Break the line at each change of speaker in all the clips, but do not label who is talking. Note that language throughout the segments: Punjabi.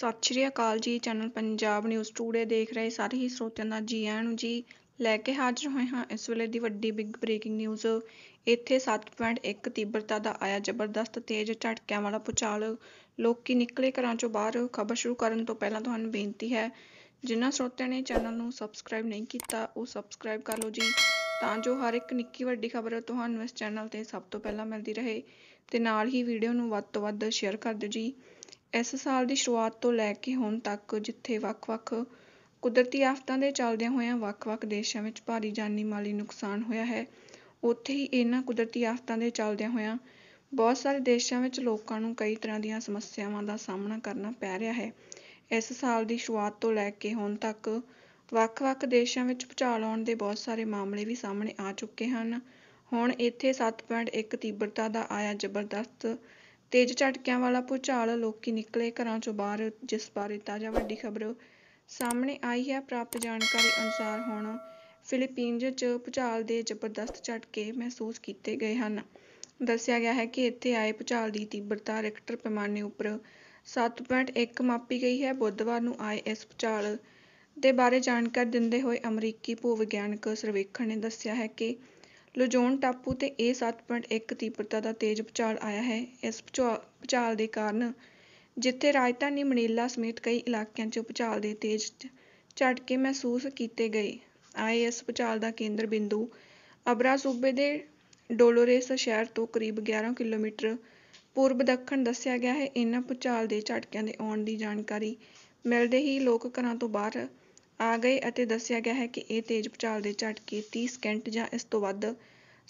ਸਤਿ ਸ਼੍ਰੀ ਅਕਾਲ ਜੀ ਚੈਨਲ ਪੰਜਾਬ ਨਿਊਜ਼ ਟੂਡੇ ਦੇਖ ਰਹੇ ਸਾਰੇ ਹੀ ਸਰੋਤਿਆਂ ਦਾ ਜੀ ਆਇਆਂ ਨੂੰ ਜੀ ਲੈ ਕੇ ਹਾਜ਼ਰ ਹੋਏ ਹਾਂ ਇਸ ਵੇਲੇ ਦੀ ਵੱਡੀ ਬਿਗ ਬ੍ਰੇਕਿੰਗ ਨਿਊਜ਼ ਇੱਥੇ 7.1 ਤੀਬਰਤਾ ਦਾ ਆਇਆ ਜ਼ਬਰਦਸਤ ਤੇਜ਼ ਝਟਕਿਆਂ ਵਾਲਾ ਪੁਚਾਲ ਲੋਕੀ ਨਿਕਲੇ ਘਰਾਂ ਚੋਂ ਬਾਹਰ ਖਬਰ ਸ਼ੁਰੂ ਕਰਨ ਤੋਂ ਪਹਿਲਾਂ ਤੁਹਾਨੂੰ ਬੇਨਤੀ ਹੈ ਜਿਨ੍ਹਾਂ ਸਰੋਤਿਆਂ ਨੇ ਚੈਨਲ ਨੂੰ ਸਬਸਕ੍ਰਾਈਬ ਨਹੀਂ ਕੀਤਾ ਉਹ ਸਬਸਕ੍ਰਾਈਬ ਕਰ ਲਓ ਜੀ ਤਾਂ ਜੋ ਹਰ ਇੱਕ ਨਿੱਕੀ ਵੱਡੀ ਖਬਰ ਤੁਹਾਨੂੰ ਇਸ ਚੈਨਲ ਤੇ ਸਭ ਤੋਂ ਪਹਿਲਾਂ ਮਿਲਦੀ ਰਹੇ ਤੇ ਨਾਲ ਹੀ ਵੀਡੀਓ ਨੂੰ ਵੱਧ ਤੋਂ ਵੱਧ ਸ਼ੇਅਰ ਕਰ ਦਿਓ ਜੀ ਇਸ ਸਾਲ ਦੀ ਸ਼ੁਰੂਆਤ ਤੋਂ ਲੈ ਕੇ ਹੁਣ ਤੱਕ ਜਿੱਥੇ ਵੱਖ ਵੱਖ ਕੁਦਰਤੀ ਆਫਤਾਂ ਦੇ ਚੱਲਦਿਆਂ ਹੋਇਆਂ ਵੱਖ ਵੱਖ ਦੇਸ਼ਾਂ ਵਿੱਚ ਭਾਰੀ ਜਾਨੀ ਮਾਲੀ ਨੁਕਸਾਨ ਹੋਇਆ ਹੈ ਉੱਥੇ ਹੀ ਇਹਨਾਂ ਕੁਦਰਤੀ ਆਫਤਾਂ ਦੇ ਚੱਲਦਿਆਂ ਹੋਇਆਂ ਬਹੁਤ ਸਾਰੇ ਦੇਸ਼ਾਂ ਵਿੱਚ ਲੋਕਾਂ ਨੂੰ ਕਈ ਤਰ੍ਹਾਂ ਦੀਆਂ ਸਮੱਸਿਆਵਾਂ ਦਾ ਸਾਹਮਣਾ ਕਰਨਾ ਪੈ ਰਿਹਾ ਹੈ ਇਸ ਸਾਲ ਦੀ ਸ਼ੁਰੂਆਤ ਤੋਂ ਲੈ ਕੇ ਹੁਣ ਤੱਕ ਵੱਖ-ਵੱਖ ਦੇਸ਼ਾਂ ਵਿੱਚ ਭੂਚਾਲ ਆਉਣ ਦੇ ਬਹੁਤ ਸਾਰੇ ਮਾਮਲੇ ਵੀ ਸਾਹਮਣੇ ਆ ਚੁੱਕੇ ਹਨ ਹੁਣ ਇੱਥੇ 7.1 ਤੀਬਰਤਾ ਦਾ ਆਇਆ ਜ਼ਬਰਦਸਤ ਤੇਜ਼ ਝਟਕਿਆਂ ਵਾਲਾ ਭੂਚਾਲ ਲੋਕੀ ਨਿਕਲੇ ਘਰਾਂ ਚੋਂ ਬਾਹਰ ਜਿਸ ਬਾਰੇ ਤਾਜ਼ਾ ਵੱਡੀ ਖਬਰ ਸਾਹਮਣੇ ਆਈ ਹੈ ਪ੍ਰਾਪਤ ਜਾਣਕਾਰੀ ਅਨੁਸਾਰ ਹੁਣ ਫਿਲੀਪੀਨਜ਼ 'ਚ ਭੂਚਾਲ ਦੇ ਜ਼ਬਰਦਸਤ ਝਟਕੇ ਮਹਿਸੂਸ ਕੀਤੇ ਗਏ ਹਨ ਦੱਸਿਆ ਗਿਆ ਹੈ ਕਿ ਇੱਥੇ ਆਏ ਭੂਚਾਲ ਦੀ ਤੀਬਰਤਾ ਰਿਕਟਰ ਪੈਮਾਨੇ ਉੱਪਰ 7.1 ਮਾਪੀ ਗਈ ਹੈ ਬੁੱਧਵਾਰ ਨੂੰ ਆਏ ਇਸ ਭੂਚਾਲ ਦੇ ਬਾਰੇ ਜਾਣਕਾਰੀ ਦਿੰਦੇ ਹੋਏ ਅਮਰੀਕੀ ਭੂਵਿਗਿਆਨਕ ਸਰਵੇਖਣ ਨੇ ਦੱਸਿਆ ਹੈ ਕਿ ਲੁਜੋਨ ਟਾਪੂ 'ਤੇ ਇਹ 7.1 ਤੀਬਰਤਾ ਦਾ ਤੇਜ਼ ਭੂਚਾਲ ਆਇਆ ਹੈ ਇਸ ਭੂਚਾਲ ਦੇ ਕਾਰਨ ਜਿੱਥੇ ਰਾਜਧਾਨੀ ਮਨੀਲਾ ਸਮੇਤ ਕਈ ਇਲਾਕਿਆਂ 'ਚ ਭੂਚਾਲ ਦੇ ਤੇਜ਼ ਝਟਕੇ ਮਹਿਸੂਸ ਕੀਤੇ ਗਏ ਆਏ ਇਸ ਭੂਚਾਲ ਦਾ ਕੇਂਦਰ ਬਿੰਦੂ ਅਬਰਾ ਸੂਬੇ ਦੇ ਡੋਲੋਰੇਸ ਸ਼ਹਿਰ ਤੋਂ ਕਰੀਬ 11 ਕਿਲੋਮੀਟਰ ਪੂਰਬ ਦੱਖਣ ਦੱਸਿਆ ਗਿਆ ਹੈ ਇਹਨਾਂ ਭੂਚਾਲ ਦੇ ਝਟਕਿਆਂ ਦੇ ਆਉਣ ਦੀ ਜਾਣਕਾਰੀ ਮਿਲਦੇ ਹੀ ਲੋਕ ਘਰਾਂ ਤੋਂ ਬਾਹਰ ਆ ਗਏ ਅਤੇ ਦੱਸਿਆ ਗਿਆ ਹੈ ਕਿ ਇਹ ਤੇਜ਼ ਭੂਚਾਲ ਦੇ ਝਟਕੇ 30 ਸਕਿੰਟ ਜਾਂ ਇਸ ਤੋਂ ਵੱਧ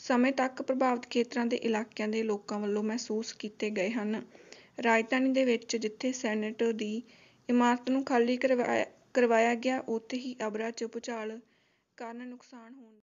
ਸਮੇਂ ਤੱਕ ਪ੍ਰਭਾਵਿਤ ਖੇਤਰਾਂ ਦੇ ਇਲਾਕਿਆਂ ਦੇ ਲੋਕਾਂ ਵੱਲੋਂ ਮਹਿਸੂਸ ਕੀਤੇ ਗਏ ਹਨ ਰਾਜਧਾਨੀ ਦੇ ਵਿੱਚ ਜਿੱਥੇ ਸੈਨੇਟ ਦੀ ਇਮਾਰਤ ਨੂੰ ਖਾਲੀ ਕਰਵਾਇਆ ਕਰਵਾਇਆ ਗਿਆ ਉੱਥੇ ਹੀ ਅਬਰਾ 'ਚ ਭੂਚਾਲ ਕਾਰਨ ਨੁਕਸਾਨ ਹੋਣ